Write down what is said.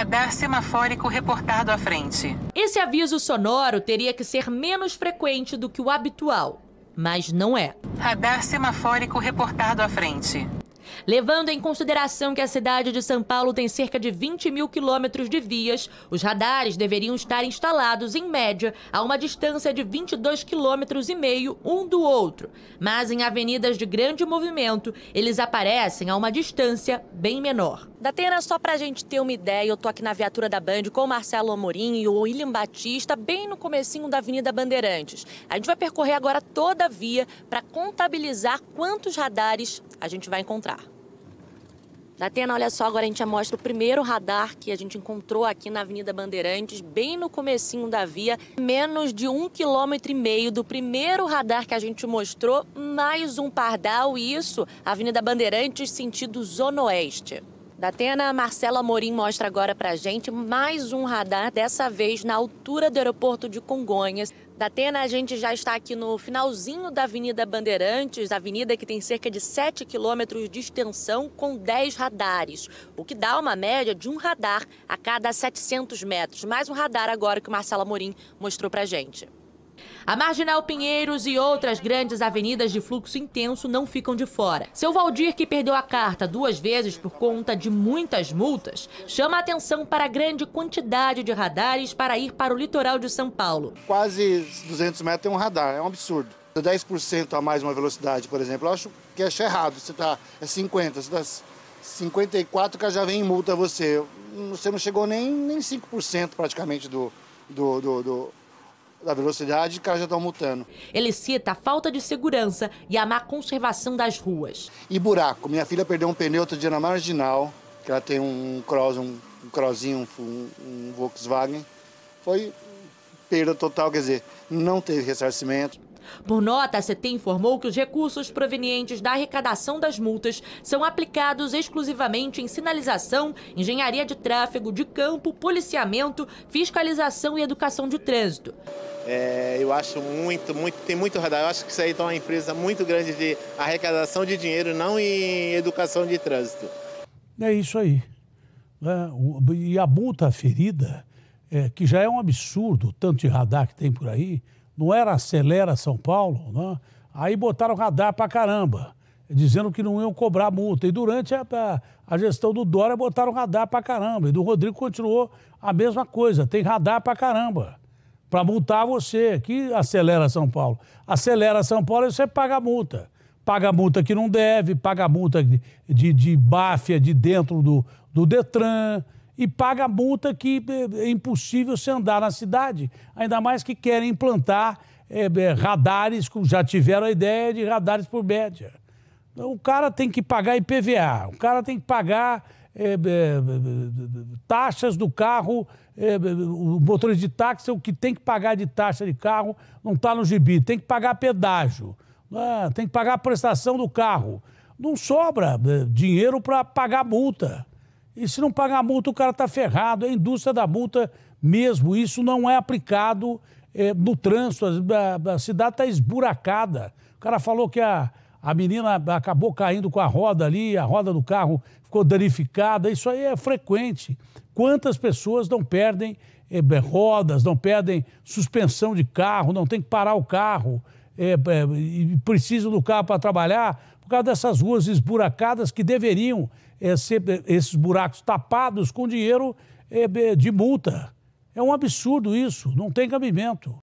radar semafórico reportado à frente. Esse aviso sonoro teria que ser menos frequente do que o habitual, mas não é. Radar semafórico reportado à frente. Levando em consideração que a cidade de São Paulo tem cerca de 20 mil quilômetros de vias, os radares deveriam estar instalados, em média, a uma distância de 22 quilômetros e meio um do outro. Mas em avenidas de grande movimento, eles aparecem a uma distância bem menor. Datena, só para a gente ter uma ideia, eu tô aqui na viatura da Band com o Marcelo Amorim e o William Batista, bem no comecinho da Avenida Bandeirantes. A gente vai percorrer agora toda a via para contabilizar quantos radares a gente vai encontrar. Da Atena, olha só, agora a gente mostra o primeiro radar que a gente encontrou aqui na Avenida Bandeirantes, bem no comecinho da via, menos de um quilômetro e meio do primeiro radar que a gente mostrou, mais um pardal, e isso, Avenida Bandeirantes, sentido Zona Oeste. Da Atena, Marcela Morim mostra agora para gente mais um radar, dessa vez na altura do aeroporto de Congonhas. Da Atena, a gente já está aqui no finalzinho da Avenida Bandeirantes, avenida que tem cerca de 7 quilômetros de extensão com 10 radares, o que dá uma média de um radar a cada 700 metros. Mais um radar agora que o Marcela Morim mostrou para gente. A Marginal Pinheiros e outras grandes avenidas de fluxo intenso não ficam de fora. Seu Valdir, que perdeu a carta duas vezes por conta de muitas multas, chama a atenção para a grande quantidade de radares para ir para o litoral de São Paulo. Quase 200 metros tem um radar, é um absurdo. 10% a mais uma velocidade, por exemplo, eu acho que acho é errado. Você está é 50, você está 54 que já vem em multa você. Você não chegou nem, nem 5% praticamente do, do, do, do da velocidade, o cara já está multando. Ele cita a falta de segurança e a má conservação das ruas. E buraco. Minha filha perdeu um pneu outro dia na marginal, que ela tem um cross, um, um crossinho, um, um Volkswagen. Foi perda total, quer dizer, não teve ressarcimento. Por nota, a CT informou que os recursos provenientes da arrecadação das multas são aplicados exclusivamente em sinalização, engenharia de tráfego de campo, policiamento, fiscalização e educação de trânsito. É, eu acho muito, muito, tem muito radar. Eu acho que isso aí está uma empresa muito grande de arrecadação de dinheiro, não em educação de trânsito. É isso aí. É, e a multa ferida, é, que já é um absurdo, tanto de radar que tem por aí, não era Acelera São Paulo, né? aí botaram radar para caramba, dizendo que não iam cobrar multa. E durante a, a, a gestão do Dória botaram radar para caramba. E do Rodrigo continuou a mesma coisa, tem radar para caramba. Para multar você, que acelera São Paulo. Acelera São Paulo e você paga a multa. Paga a multa que não deve, paga a multa de, de, de báfia de dentro do, do Detran e paga a multa que eh, é impossível se andar na cidade, ainda mais que querem implantar é, é, radares, já tiveram a ideia de radares por média. Então, o cara tem que pagar IPVA, o cara tem que pagar é, taxas do carro, o motorista de táxi, é o que tem que pagar de taxa de carro não está no gibi, tem que pagar pedágio, né, tem que pagar a prestação do carro. Não sobra dinheiro para pagar multa. E se não pagar a multa, o cara está ferrado. É a indústria da multa mesmo. Isso não é aplicado é, no trânsito. A, a cidade está esburacada. O cara falou que a, a menina acabou caindo com a roda ali, a roda do carro ficou danificada. Isso aí é frequente. Quantas pessoas não perdem é, rodas, não perdem suspensão de carro, não tem que parar o carro é, eh, é precisam do carro para trabalhar por causa dessas ruas esburacadas que deveriam é, sempre é, esses buracos tapados com dinheiro é, é, de multa. É um absurdo isso, não tem cabimento.